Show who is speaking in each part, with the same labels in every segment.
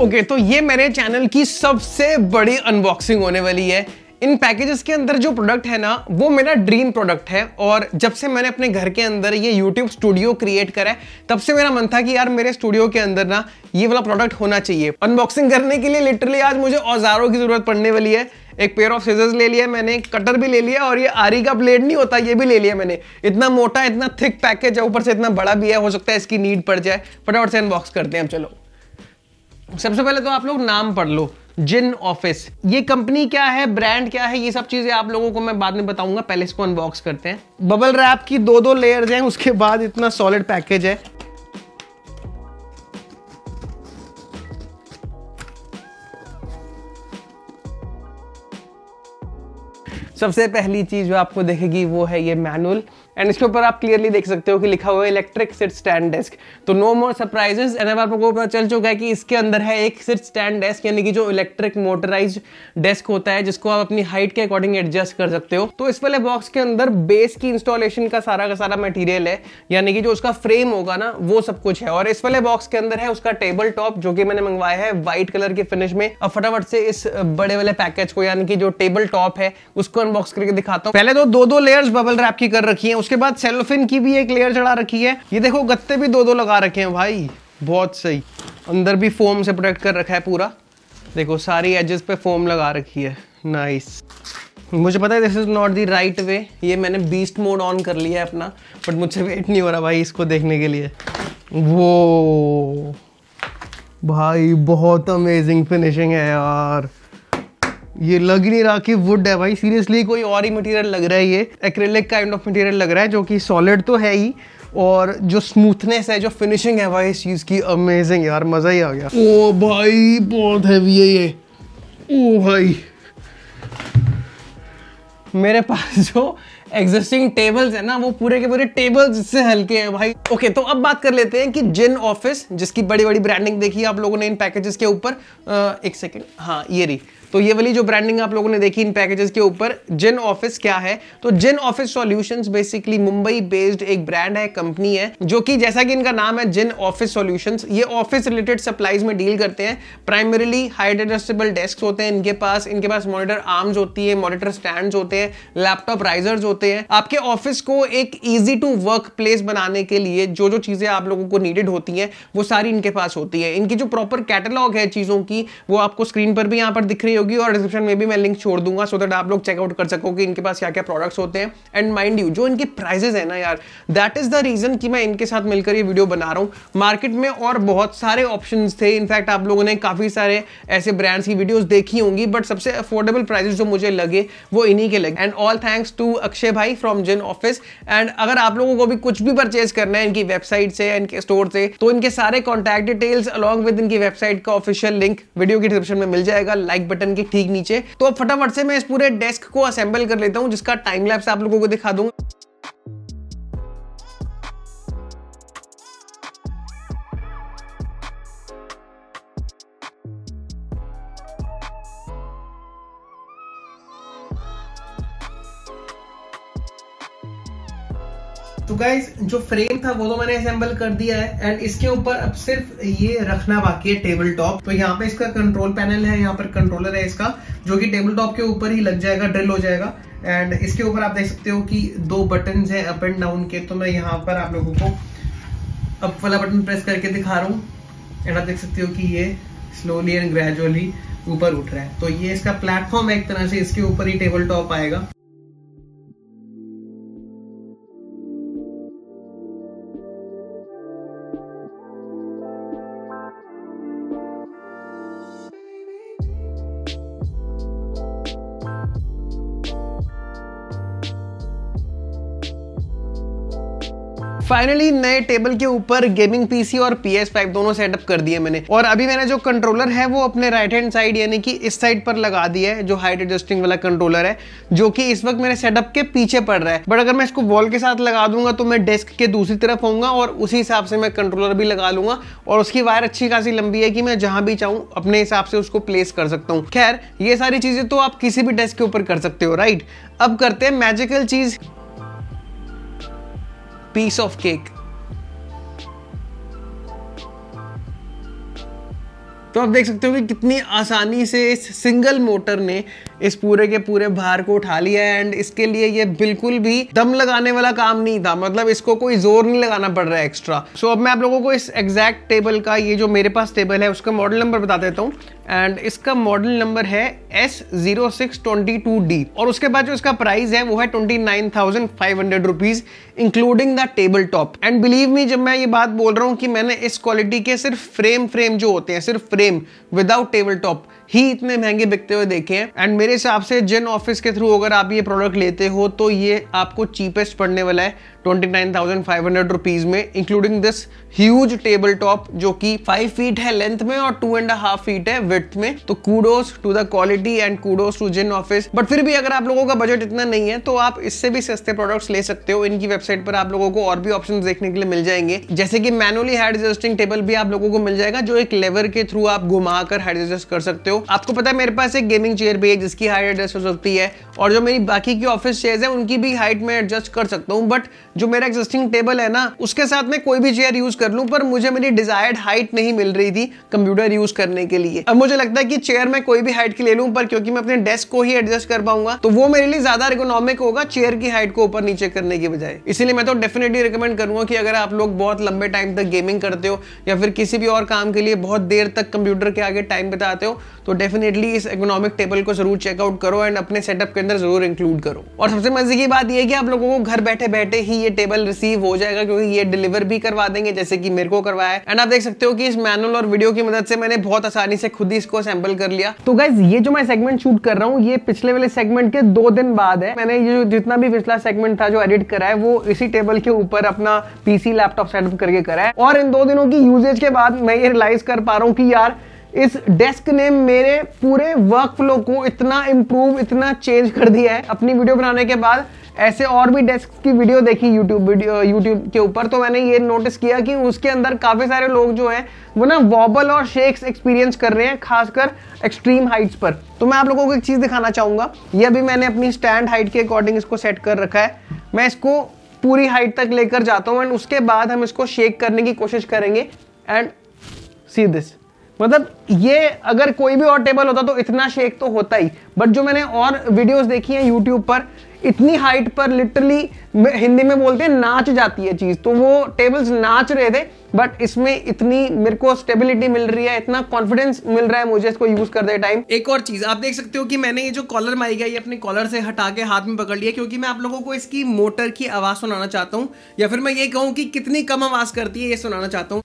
Speaker 1: okay okay, तो ये मेरे चैनल की सबसे बड़ी अनबॉक्सिंग होने वाली है इन पैकेजेस के अंदर जो प्रोडक्ट है ना वो मेरा ड्रीम प्रोडक्ट है और जब से मैंने अपने घर के अंदर ये यूट्यूब स्टूडियो क्रिएट करा है तब से मेरा मन था कि यार मेरे स्टूडियो के अंदर ना ये वाला प्रोडक्ट होना चाहिए अनबॉक्सिंग करने के लिए लिटरली आज मुझे औजारों की जरूरत पड़ने वाली है एक पेयर ऑफ सीजर्स ले लिया मैंने कटर भी ले लिया और ये आरी का ब्लेड नहीं होता ये भी ले लिया मैंने इतना मोटा इतना थिक पैकेज है ऊपर से इतना बड़ा भी है हो सकता है इसकी नीड पड़ जाए फटाफट से अनबॉक्स करते हैं हम चलो सबसे पहले तो आप लोग नाम पढ़ लो जिन ऑफिस ये कंपनी क्या है ब्रांड क्या है ये सब चीजें आप लोगों को मैं बाद में बताऊंगा पहले इसको अनबॉक्स करते हैं बबल रैप की दो दो लेयर हैं उसके बाद इतना सॉलिड पैकेज है सबसे पहली चीज जो आपको देखेगी वो है ये मैनुअल एंड इसके ऊपर आप क्लियरली देख सकते हो कि लिखा हुआ है इलेक्ट्रिक सिट स्टैंड डेस्क तो नो मोर सरप्राइजेस एंड अब आपको पता चल चुका है कि इसके अंदर है एक सिट स्टैंड डेस्क यानी कि जो इलेक्ट्रिक मोटराइज डेस्क होता है जिसको आप अपनी हाइट के अकॉर्डिंग एडजस्ट कर सकते हो तो इस वाले बॉक्स के अंदर बेस की इंस्टॉलेशन का सारा का सारा मटीरियल है यानी कि जो उसका फ्रेम होगा ना वो सब कुछ है और इस वाले बॉक्स के अंदर है उसका टेबल टॉप जो कि मैंने मंगवाया है व्हाइट कलर के फिनिश में और फटाफट से इस बड़े वाले पैकेज को यानी कि जो टेबल टॉप है उसको अनबॉक्स करके दिखाता हूँ पहले तो दो दो लेयर्स बबल रैप की कर रखी है उसके बाद सेलोफिन की भी एक लेयर चढ़ा रखी है ये देखो गत्ते भी दो दो लगा रखे हैं भाई बहुत सही अंदर भी फोम से प्रोटेक्ट कर रखा है पूरा देखो सारी एजेस पे फोम लगा रखी है नाइस मुझे पता है this is not the right way ये मैंने बीस्ट मोड ऑन कर लिया है अपना बट मुझसे वेट नहीं हो रहा भाई इसको देखने के लिए वो भाई बहुत अमेजिंग फिनिशिंग है यार ये लग ही नहीं रहा कि वुड है भाई सीरियसली कोई और ही मटेरियल लग रहा है ये एक्रेलिक काइंड ऑफ मटेरियल लग रहा है जो कि सॉलिड तो है ही और जो स्मूथनेस है जो फिनिशिंग है भाई इस चीज़ की अमेजिंग यार मज़ा ही आ गया ओ भाई बहुत हैवी है ये ओ भाई मेरे पास जो एग्जिस्टिंग टेबल्स है ना वो पूरे के पूरे टेबल्स से हल्के हैं भाई ओके okay, तो अब बात कर लेते हैं कि जिन ऑफिस जिसकी बड़ी बड़ी ब्रांडिंग देखी है आप लोगों ने इन पैकेजेस के ऊपर एक सेकेंड हाँ ये रही तो ये वाली जो ब्रांडिंग आप लोगों ने देखी इन पैकेजेस के ऊपर जिन ऑफिस क्या है तो Jin office solutions basically Mumbai based एक ब्रांड है कंपनी है जो कि जैसा कि इनका नाम है जिन ऑफिस सॉल्यूशंस ये ऑफिस रिलेटेड सप्लाईज में डील करते हैं प्राइमरीली हाइट एडजस्टेबल डेस्क होते हैं इनके पास इनके पास मॉनिटर आर्म्स होती है मॉनिटर स्टैंड होते हैं लैपटॉप राइजर्स होते हैं आपके ऑफिस को एक ईजी टू वर्क प्लेस बनाने के लिए जो जो चीजें आप लोगों को नीडेड होती है वो सारी इनके पास होती है इनकी जो प्रॉपर कैटेलॉग है चीजों की वो आपको स्क्रीन पर भी यहाँ पर दिख रही है होगी और डिस्क्रिप्शन में भी मैं लिंक छोड़ दूंगा सो दैट आप लोग चेकआउट कर सको कि इनके पास क्या क्या प्रोडक्ट्स होते हैं एंड माइंड यू जो इनकी प्राइजेज है ना यार दैट इज द रीजन कि मैं इनके साथ मिलकर ये वीडियो बना रहा हूँ मार्केट में और बहुत सारे ऑप्शन थे इनफैक्ट आप लोगों ने काफ़ी सारे ऐसे ब्रांड्स की वीडियोज देखी होंगी बट सबसे अफोर्डेबल प्राइजेस जो मुझे लगे वो इन्हीं के लगे and all thanks to Akshay भाई फ्रॉम जिन ऑफिस एंड अगर आप लोगों को भी कुछ भी परचेज करना है इनकी वेबसाइट से इनके स्टोर से तो इनके सारे कॉन्टैक्ट डिटेल्स अलॉन्ग विद इनकी वेबसाइट का ऑफिशियल लिंक वीडियो की डिस्क्रिप्शन में मिल जाएगा लाइक like बटन बटन के ठीक नीचे तो अब फटाफट से मैं इस पूरे डेस्क को असेंबल कर लेता हूँ जिसका टाइम लैप्स आप लोगों को दिखा दूंगा तो गाइज जो फ्रेम था वो तो मैंने असेंबल कर दिया है एंड इसके ऊपर अब सिर्फ ये रखना बाकी है टेबल टॉप तो यहाँ पे इसका कंट्रोल पैनल है यहाँ पर कंट्रोलर है इसका जो कि टेबल टॉप के ऊपर ही लग जाएगा ड्रिल हो जाएगा एंड इसके ऊपर आप देख सकते हो कि दो बटन हैं अप एंड डाउन के तो मैं यहाँ पर आप लोगों को अप वाला बटन प्रेस करके दिखा रहा हूँ एंड आप देख सकते हो कि ये स्लोली एंड ग्रेजुअली ऊपर उठ रहा है तो ये इसका प्लेटफॉर्म है एक तरह से इसके ऊपर ही टेबल टॉप आएगा फाइनली नए टेबल के ऊपर गेमिंग पीसी और पी दोनों सेटअप कर दिए मैंने और अभी मैंने जो कंट्रोलर है वो अपने राइट हैंड साइड यानी कि इस साइड पर लगा दिया है जो हाइट एडजस्टिंग वाला कंट्रोलर है जो कि इस वक्त मेरे सेटअप के पीछे पड़ रहा है बट अगर मैं इसको वॉल के साथ लगा दूंगा तो मैं डेस्क के दूसरी तरफ होऊंगा और उसी हिसाब से मैं कंट्रोलर भी लगा लूंगा और उसकी वायर अच्छी खासी लंबी है कि मैं जहां भी चाहूँ अपने हिसाब से उसको प्लेस कर सकता हूँ खैर ये सारी चीजें तो आप किसी भी डेस्क के ऊपर कर सकते हो राइट अब करते हैं मैजिकल चीज piece of cake तो आप देख सकते हो कि कितनी आसानी से इस सिंगल मोटर ने इस पूरे के पूरे भार को उठा लिया है एंड इसके लिए ये बिल्कुल भी दम लगाने वाला काम नहीं था मतलब इसको कोई जोर नहीं लगाना पड़ रहा है एक्स्ट्रा सो so, अब मैं आप लोगों को इस एग्जैक्ट टेबल का ये जो मेरे पास टेबल है उसका मॉडल नंबर बता देता हूँ एंड इसका मॉडल नंबर है S zero six twenty two D और उसके बाद जो इसका प्राइस है वो है twenty nine thousand five hundred rupees including the table top and believe me जब मैं ये बात बोल रहा हूँ कि मैंने इस क्वालिटी के सिर्फ फ्रेम फ्रेम जो होते हैं सिर्फ फ्रेम विदाउट टेबल टॉप ही इतने महंगे बिकते हुए देखे हैं एंड मेरे मेरे हिसाब से जिन ऑफिस के थ्रू अगर आप ये प्रोडक्ट लेते हो तो ये आपको चीपेस्ट पड़ने वाला है 29,500 नाइन में including this huge table top जो कि 5 फीट है लेंथ में और टू एंड हाफ फीट है विथ में तो kudos to the quality and kudos to Zen office but फिर भी अगर आप लोगों का बजट इतना नहीं है तो आप इससे भी सस्ते प्रोडक्ट्स ले सकते हो इनकी वेबसाइट पर आप लोगों को और भी ऑप्शन देखने के लिए मिल जाएंगे जैसे कि मैनुअली हेड एडजस्टिंग टेबल भी आप लोगों को मिल जाएगा जो एक लेवर के थ्रू आप घुमाकर हेड एडजस्ट कर सकते हो आपको पता है मेरे पास एक गेमिंग चेयर भी है जिसकी इसकी हाइट एडजस्ट हो सकती है और जो मेरी बाकी की ऑफिस चेयर्स है उनकी भी हाइट में एडजस्ट कर सकता हूँ बट जो मेरा एग्जिस्टिंग टेबल है ना उसके साथ में कोई भी चेयर यूज कर लूँ पर मुझे मेरी डिजायर्ड हाइट नहीं मिल रही थी कंप्यूटर यूज करने के लिए अब मुझे लगता है कि चेयर मैं कोई भी हाइट की ले लूँ पर क्योंकि मैं अपने डेस्क को ही एडजस्ट कर पाऊंगा तो वो मेरे लिए ज्यादा इकोनॉमिक होगा चेयर की हाइट को ऊपर नीचे करने के बजाय इसलिए मैं तो डेफिनेटली रिकमेंड करूंगा कि अगर आप लोग बहुत लंबे टाइम तक गेमिंग करते हो या फिर किसी भी और काम के लिए बहुत देर तक कंप्यूटर के आगे टाइम बिताते हो तो डेफिनेटली इस इकोनॉमिक टेबल को जरूर चेकआउट करो एंड अपने सेटअप के अंदर जरूर इंक्लूड करो और सबसे मजे की बात यह कि आप लोगों को घर बैठे बैठे ही ये टेबल रिसीव हो जाएगा क्योंकि ये डिलीवर भी करवा देंगे जैसे कि मेरे को करवाया है एंड आप देख सकते हो कि इस मैनुअल और वीडियो की मदद से मैंने बहुत आसानी से खुद ही इसको असेंबल कर लिया तो गाइज ये जो मैं सेगमेंट शूट कर रहा हूँ ये पिछले वाले सेगमेंट के दो दिन बाद है मैंने ये जितना भी पिछला सेगमेंट था जो एडिट करा है वो इसी टेबल के ऊपर अपना पीसी लैपटॉप सेटअप करके करा है और इन दो दिनों की यूजेज के बाद मैं ये रियलाइज कर पा रहा हूँ कि यार इस डेस्क ने मेरे पूरे वर्क फ्लो को इतना इम्प्रूव इतना चेंज कर दिया है अपनी वीडियो बनाने के बाद ऐसे और भी डेस्क की वीडियो देखी यूट्यूब वीडियो यूट्यूब के ऊपर तो मैंने ये नोटिस किया कि उसके अंदर काफ़ी सारे लोग जो हैं वो ना वॉबल और शेक्स एक्सपीरियंस कर रहे हैं खासकर एक्सट्रीम हाइट्स पर तो मैं आप लोगों को एक चीज़ दिखाना चाहूँगा ये अभी मैंने अपनी स्टैंड हाइट के अकॉर्डिंग इसको सेट कर रखा है मैं इसको पूरी हाइट तक लेकर जाता हूँ एंड उसके बाद हम इसको शेक करने की कोशिश करेंगे एंड सी दिस मतलब ये अगर कोई भी और टेबल होता तो इतना शेक तो होता ही बट जो मैंने और वीडियोस देखी हैं यूट्यूब पर इतनी हाइट पर लिटरली हिंदी में बोलते हैं नाच जाती है चीज़ तो वो टेबल्स नाच रहे थे बट इसमें इतनी मेरे को स्टेबिलिटी मिल रही है इतना कॉन्फिडेंस मिल रहा है मुझे इसको यूज करते टाइम एक और चीज आप देख सकते हो कि मैंने ये जो कॉलर माई गई ये अपने कॉलर से हटा के हाथ में पकड़ लिया क्योंकि मैं आप लोगों को इसकी मोटर की आवाज सुनाना चाहता हूँ या फिर मैं ये कहूँ कि कितनी कम आवाज करती है ये सुनाना चाहता हूँ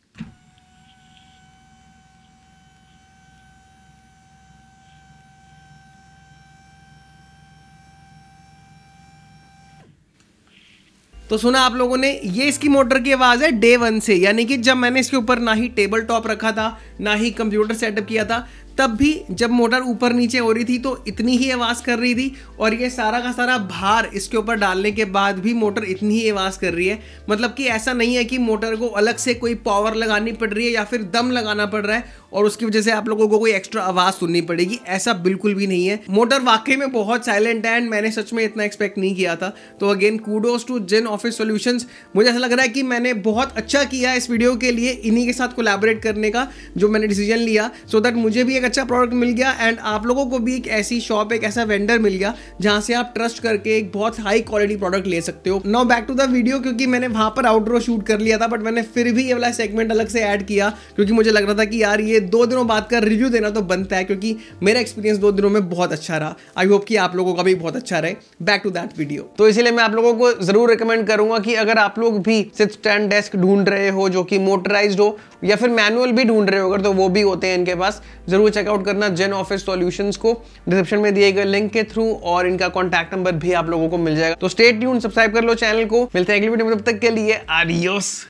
Speaker 1: तो सुना आप लोगों ने ये इसकी मोटर की आवाज़ है डे वन से यानी कि जब मैंने इसके ऊपर ना ही टेबल टॉप रखा था ना ही कंप्यूटर सेटअप किया था तब भी जब मोटर ऊपर नीचे हो रही थी तो इतनी ही आवाज़ कर रही थी और ये सारा का सारा भार इसके ऊपर डालने के बाद भी मोटर इतनी ही आवाज़ कर रही है मतलब कि ऐसा नहीं है कि मोटर को अलग से कोई पावर लगानी पड़ रही है या फिर दम लगाना पड़ रहा है और उसकी वजह से आप लोगों को कोई एक्स्ट्रा आवाज़ सुननी पड़ेगी ऐसा बिल्कुल भी नहीं है मोटर वाकई में बहुत साइलेंट है एंड मैंने सच में इतना एक्सपेक्ट नहीं किया था तो again kudos to Zen office solution मुझे ऐसा लग रहा है कि मैंने बहुत अच्छा किया इस वीडियो के लिए इन्हीं के साथ कोलेबरेट करने का जो मैंने डिसीजन लिया सो so दैट मुझे भी एक एक अच्छा प्रोडक्ट मिल गया एंड आप लोगों को भी एक ऐसी शॉप एक ऐसा वेंडर मिल गया जहां से आप ट्रस्ट करके एक बहुत हाई क्वालिटी प्रोडक्ट ले सकते हो now back to the video क्योंकि मैंने वहां पर आउटडोर शूट कर लिया था बट मैंने फिर भी ये वाला सेगमेंट अलग से ऐड किया क्योंकि मुझे लग रहा था कि यार ये दो दिनों बाद का रिव्यू देना तो बनता है क्योंकि मेरा एक्सपीरियंस दो दिनों में बहुत अच्छा रहा आई होप कि आप लोगों का भी बहुत अच्छा रहे बैक टू दैट वीडियो तो इसलिए मैं आप लोगों को जरूर रिकमेंड करूंगा कि अगर आप लोग भी सिर्फ स्टैंड डेस्क ढूंढ रहे हो जो कि मोटराइज हो या फिर मैनुअल भी ढूंढ रहे हो अगर तो वो भी होते हैं इनके पास जरूर चेकआउट करना जेन ऑफिस सोल्यूशन को डिस्क्रिप्शन में दिए गए लिंक के थ्रू और इनका कॉन्टैक्ट नंबर भी आप लोगों को मिल जाएगा तो स्टेट यून सब्सक्राइब कर लो चैनल को मिलते हैं अगली वीडियो में तब तक के लिए आरियोस